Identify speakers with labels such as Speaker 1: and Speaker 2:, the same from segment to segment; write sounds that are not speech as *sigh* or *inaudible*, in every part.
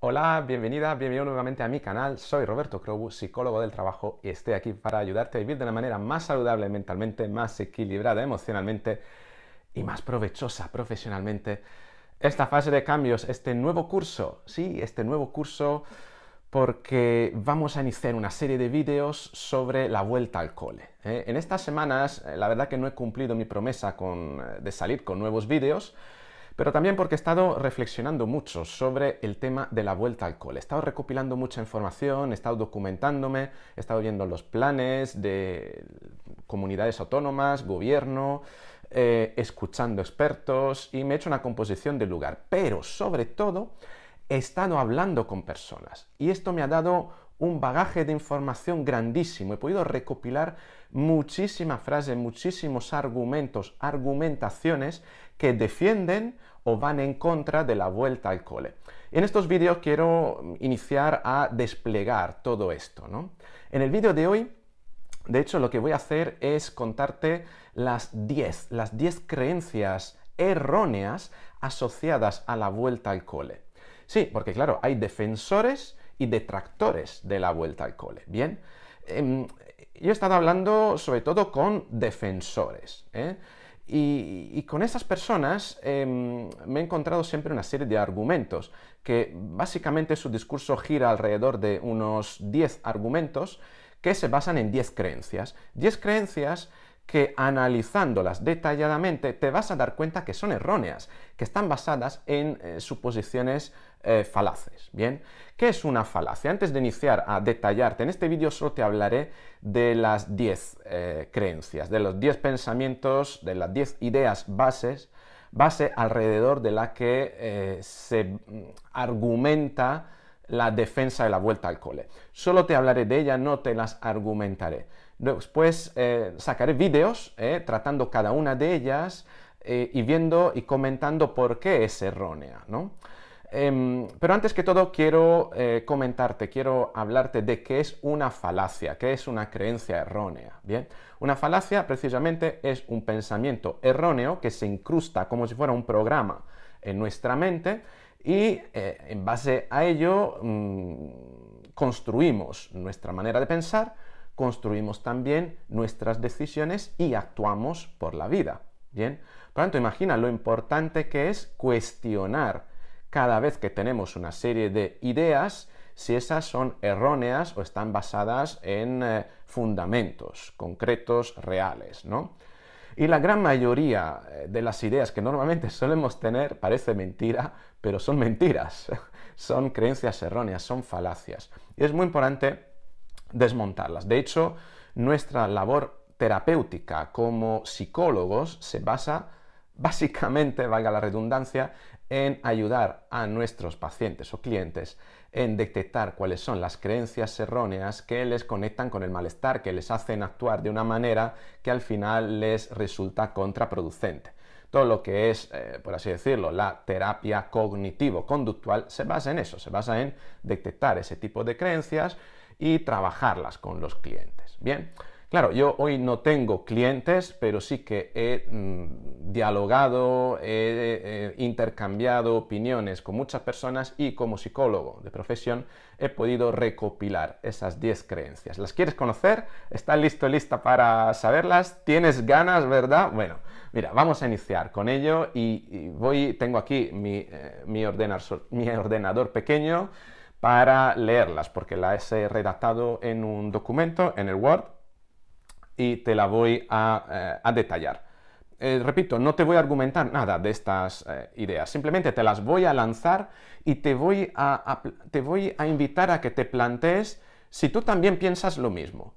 Speaker 1: Hola, bienvenida, bienvenido nuevamente a mi canal. Soy Roberto Crobu, psicólogo del trabajo, y estoy aquí para ayudarte a vivir de la manera más saludable mentalmente, más equilibrada emocionalmente y más provechosa profesionalmente esta fase de cambios, este nuevo curso. Sí, este nuevo curso porque vamos a iniciar una serie de vídeos sobre la vuelta al cole. ¿eh? En estas semanas, eh, la verdad que no he cumplido mi promesa eh, de salir con nuevos vídeos, pero también porque he estado reflexionando mucho sobre el tema de la vuelta al cole. He estado recopilando mucha información, he estado documentándome, he estado viendo los planes de comunidades autónomas, gobierno, eh, escuchando expertos y me he hecho una composición del lugar. Pero sobre todo, he estado hablando con personas y esto me ha dado un bagaje de información grandísimo. He podido recopilar muchísimas frases, muchísimos argumentos, argumentaciones que defienden o van en contra de la vuelta al cole. En estos vídeos quiero iniciar a desplegar todo esto. ¿no? En el vídeo de hoy, de hecho, lo que voy a hacer es contarte las 10, las 10 creencias erróneas asociadas a la vuelta al cole. Sí, porque claro, hay defensores y detractores de la vuelta al cole. Bien, em, yo he estado hablando sobre todo con defensores. ¿eh? Y, con esas personas em, me he encontrado siempre una serie de argumentos, que básicamente su discurso gira alrededor de unos 10 argumentos que se basan en 10 creencias. 10 creencias que analizándolas detalladamente te vas a dar cuenta que son erróneas, que están basadas en eh, suposiciones eh, falaces. Bien, ¿qué es una falacia? Antes de iniciar a detallarte, en este vídeo solo te hablaré de las 10 eh, creencias, de los 10 pensamientos, de las 10 ideas bases, base alrededor de la que se mm, argumenta la defensa de la vuelta al cole. Solo te hablaré de ella, no te las argumentaré. Después pues, eh, sacaré vídeos eh, tratando cada una de ellas eh, y viendo y comentando por qué es errónea, ¿no? Em, pero antes que todo quiero comentarte, quiero hablarte de qué es una falacia, qué es una creencia errónea, ¿bien? Una falacia precisamente es un pensamiento erróneo que se incrusta como si fuera un programa en nuestra mente y en base a ello mm, construimos nuestra manera de pensar, construimos también nuestras decisiones y actuamos por la vida. Bien, por tanto, imagina lo importante que es cuestionar cada vez que tenemos una serie de ideas si esas son erróneas o están basadas en eh, fundamentos concretos, reales, ¿no? Y la gran mayoría eh, de las ideas que normalmente solemos tener parece mentira, pero son mentiras, *laughs* son creencias erróneas, son falacias. Y es muy importante desmontarlas. De hecho, nuestra labor terapéutica como psicólogos se basa *laughs* básicamente, valga la redundancia, en ayudar a nuestros pacientes o clientes en detectar cuáles son las creencias erróneas que les conectan con el malestar, que les hacen actuar de una manera que al final les resulta contraproducente. Todo lo que es, eh, por así decirlo, la terapia cognitivo-conductual se basa en eso, se basa en detectar ese tipo de creencias, y trabajarlas con los clientes. Bien, claro, yo hoy no tengo clientes, pero sí que he mm, dialogado, he, intercambiado opiniones con muchas personas y como psicólogo de profesión he podido recopilar esas 10 creencias. ¿Las quieres conocer? ¿Estás listo, lista para saberlas? ¿Tienes ganas, verdad? Bueno, mira, vamos a iniciar con ello y, voy, tengo aquí mi, eh, mi ordenador pequeño para leerlas, porque las he redactado en un documento, en el Word, y te la voy a, eh, detallar. Eh, repito, no te voy a argumentar nada de estas eh, ideas, simplemente te las voy a lanzar y te voy a, te voy a invitar a que te plantees si tú también piensas lo mismo.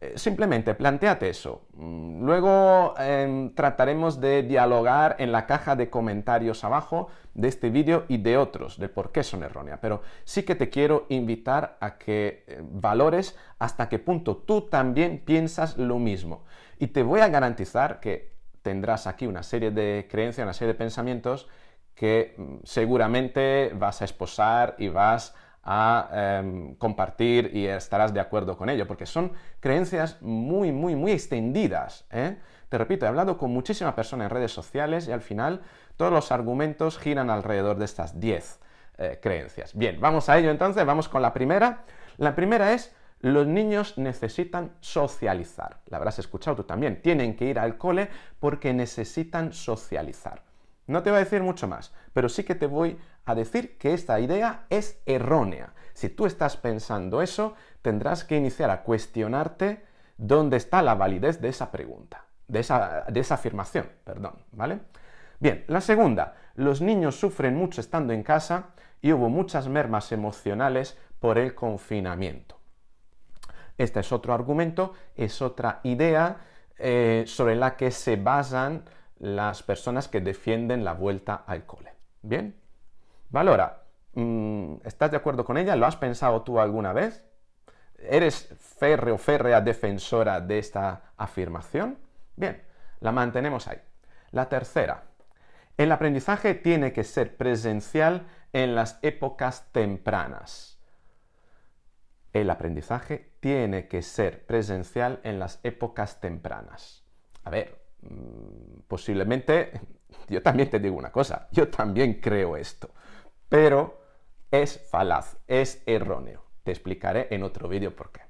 Speaker 1: Eh, simplemente planteate eso. Mm, luego em, trataremos de dialogar en la caja de comentarios abajo de este vídeo y de otros, de por qué son erróneas. Pero sí que te quiero invitar a que eh, valores hasta qué punto tú también piensas lo mismo. Y te voy a garantizar que tendrás aquí una serie de creencias, una serie de pensamientos que mm, seguramente vas a esposar y vas a a em, compartir y estarás de acuerdo con ello, porque son creencias muy, muy, muy extendidas. ¿eh? Te repito, he hablado con muchísimas personas en redes sociales y al final todos los argumentos giran alrededor de estas 10 eh, creencias. Bien, vamos a ello entonces, vamos con la primera. La primera es, los niños necesitan socializar. La habrás escuchado tú también, tienen que ir al cole porque necesitan socializar. No te voy a decir mucho más, pero sí que te voy a decir que esta idea es errónea. Si tú estás pensando eso, tendrás que iniciar a cuestionarte dónde está la validez de esa pregunta, de esa, afirmación, perdón, ¿vale? Bien, la segunda, los niños sufren mucho estando en casa y hubo muchas mermas emocionales por el confinamiento. Este es otro argumento, es otra idea eh, sobre la que se basan las personas que defienden la vuelta al cole. Bien, valora. Mm, ¿Estás de acuerdo con ella? ¿Lo has pensado tú alguna vez? ¿Eres férreo o férrea defensora de esta afirmación? Bien, la mantenemos ahí. La tercera. El aprendizaje tiene que ser presencial en las épocas tempranas. El aprendizaje tiene que ser presencial en las épocas tempranas. A ver, Mm, posiblemente, *laughs* yo también te digo una cosa, yo también creo esto, pero es falaz, es erróneo. Te explicaré en otro vídeo por qué.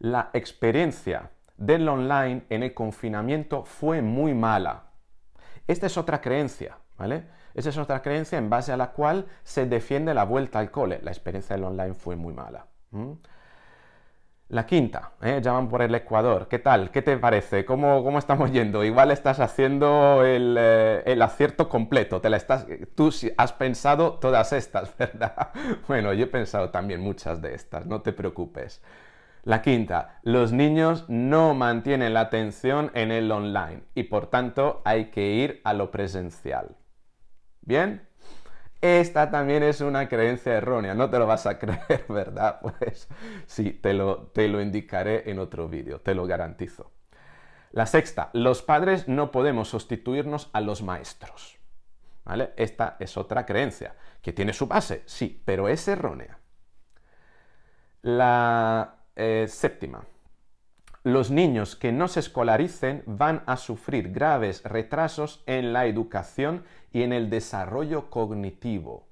Speaker 1: La experiencia del online en el confinamiento fue muy mala. Esta es otra creencia, ¿vale? Esa es otra creencia en base a la cual se defiende la vuelta al cole. La experiencia del online fue muy mala la quinta, ¿eh? llaman por el Ecuador. ¿Qué tal? ¿Qué te parece? ¿Cómo, cómo estamos yendo? Igual estás haciendo el, eh, acierto completo. Te la estás, tú has pensado todas estas, *laughs* ¿verdad? Bueno, yo he pensado también muchas de estas, no te preocupes. La quinta, los niños no mantienen la atención en el online y por tanto hay que ir a lo presencial. ¿Bien? Esta también es una creencia errónea, no te lo vas a *laughs* creer, ¿verdad? Pues sí, te lo, indicaré en otro vídeo, te lo garantizo. La sexta, los padres no podemos sustituirnos a los maestros. ¿Vale? Esta es otra creencia, que tiene su base, sí, pero es errónea. La eh, séptima, los niños que no se escolaricen van a sufrir graves retrasos en la educación y en el desarrollo cognitivo.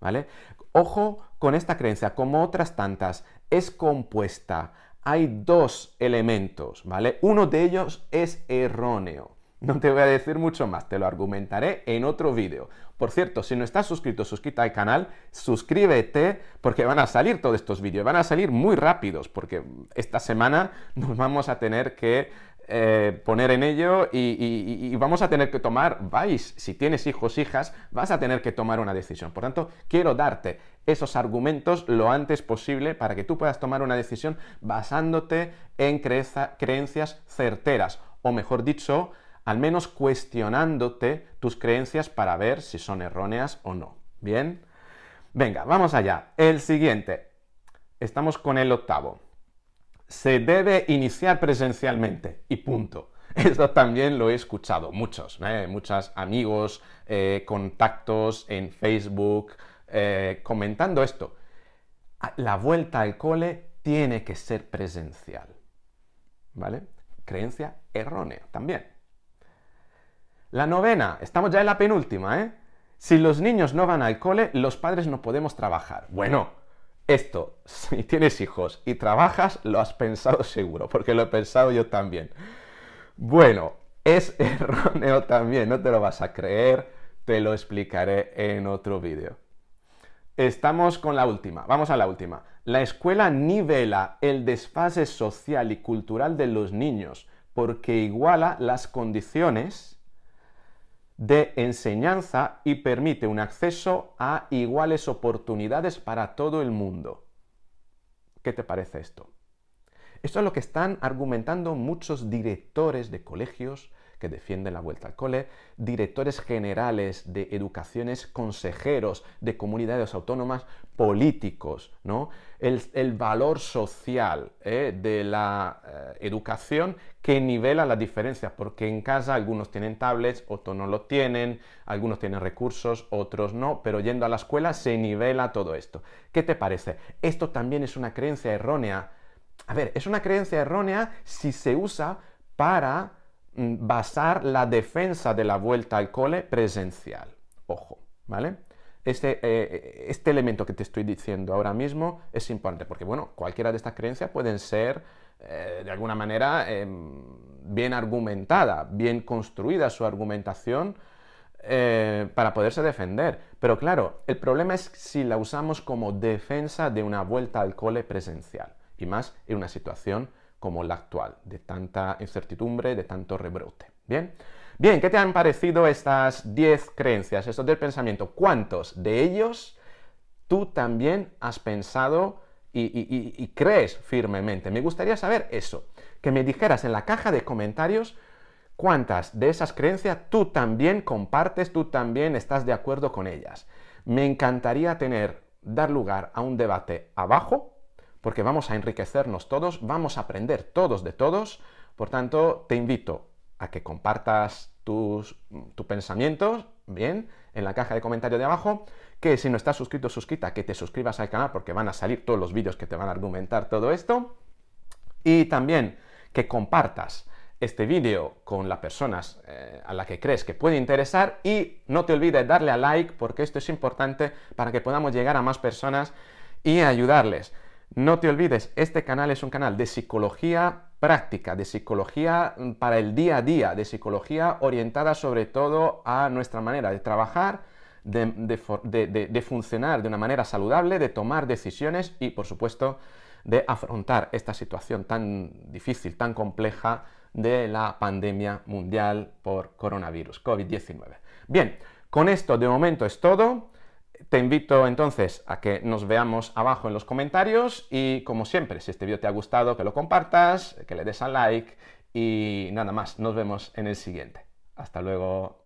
Speaker 1: ¿Vale? Ojo con esta creencia, como otras tantas, es compuesta. Hay dos elementos, ¿vale? Uno de ellos es erróneo. *laughs* No te voy a decir mucho más, te lo argumentaré en otro vídeo. Por cierto, si no estás suscrito, suscríbete al canal, suscríbete porque van a salir todos estos vídeos, van a salir muy rápidos porque esta semana nos vamos a tener que eh, poner en ello y, y, vamos a tener que tomar, vais, si tienes hijos, hijas, vas a tener que tomar una decisión. Por tanto, quiero darte esos argumentos lo antes posible para que tú puedas tomar una decisión basándote en creencias certeras, o mejor dicho, al menos cuestionándote tus creencias para ver si son erróneas o no. ¿Bien? Venga, vamos allá. El siguiente. Estamos con el octavo. Se debe iniciar presencialmente y punto. *laughs* Eso también lo he escuchado muchos, ¿eh? muchos amigos, eh, contactos en Facebook, eh, comentando esto. La vuelta al cole tiene que ser presencial. ¿Vale? Creencia errónea también. La novena, estamos ya en la penúltima, ¿eh? Si los niños no van al cole, los padres no podemos trabajar. Bueno, esto, *laughs* si tienes hijos y trabajas, lo has pensado seguro, porque lo he pensado yo también. Bueno, es *laughs* erróneo también, no te lo vas a creer, te lo explicaré en otro vídeo. Estamos con la última, vamos a la última. La escuela nivela el desfase social y cultural de los niños porque iguala las condiciones de enseñanza y permite un acceso a iguales oportunidades para todo el mundo. ¿Qué te parece esto? Esto es lo que están argumentando muchos directores de colegios, que defienden la vuelta al cole, directores generales de educaciones, consejeros de comunidades autónomas, políticos, ¿no? El, valor social ¿eh? de la eh, educación que nivela las diferencias, porque en casa algunos tienen tablets, otros no lo tienen, algunos tienen recursos, otros no, pero yendo a la escuela se nivela todo esto. ¿Qué te parece? Esto también es una creencia errónea. A ver, es una creencia errónea si se usa para Mm, basar la defensa de la vuelta al cole presencial. Ojo, ¿vale? Este, eh, eh, este, elemento que te estoy diciendo ahora mismo es importante, porque bueno, cualquiera de estas creencias pueden ser eh, de alguna manera em, bien argumentada, bien construida su argumentación para poderse defender. Pero claro, el problema es si la usamos como defensa de una vuelta al cole presencial, y más en una situación como la actual, de tanta incertidumbre, de tanto rebrote. Bien, bien, ¿qué te han parecido estas 10 creencias, estos del pensamiento? ¿Cuántos de ellos tú también has pensado y, y crees firmemente? Me gustaría saber eso, que me dijeras en la caja de comentarios cuántas de esas creencias tú también compartes, tú también estás de acuerdo con ellas. Me encantaría tener, dar lugar a un debate abajo porque vamos a enriquecernos todos, vamos a aprender todos de todos. Por tanto, te invito a que compartas tus, tus pensamientos, bien, en la caja de comentarios de abajo, que si no estás suscrito, suscrita, que te suscribas al canal porque van a salir todos los vídeos que te van a argumentar todo esto. Y también que compartas este vídeo con las personas eh, a las que crees que puede interesar y no te olvides darle a like porque esto es importante para que podamos llegar a más personas y ayudarles. No te olvides, este canal es un canal de psicología práctica, de psicología mm, para el día a día, de psicología orientada sobre todo a nuestra manera de trabajar, de, funcionar de una manera saludable, de tomar decisiones y, por supuesto, de afrontar esta situación tan difícil, tan compleja de la pandemia mundial por coronavirus, COVID-19. Bien, con esto de momento es todo. Te invito entonces a que nos veamos abajo en los comentarios y como siempre, si este vídeo te ha gustado, que lo compartas, que le des a like y nada más, nos vemos en el siguiente. Hasta luego.